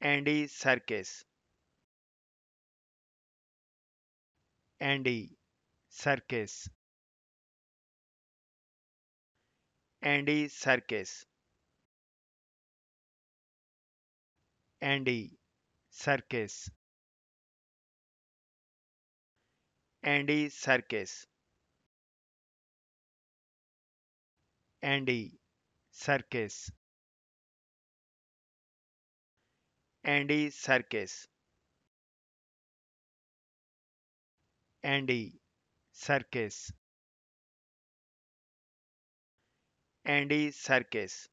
Andy Serkis Andy Serkis Andy Serkis Andy Serkis Andy Serkis Andy Serkis Andy Serkis. Andy Serkis. Andy Serkis.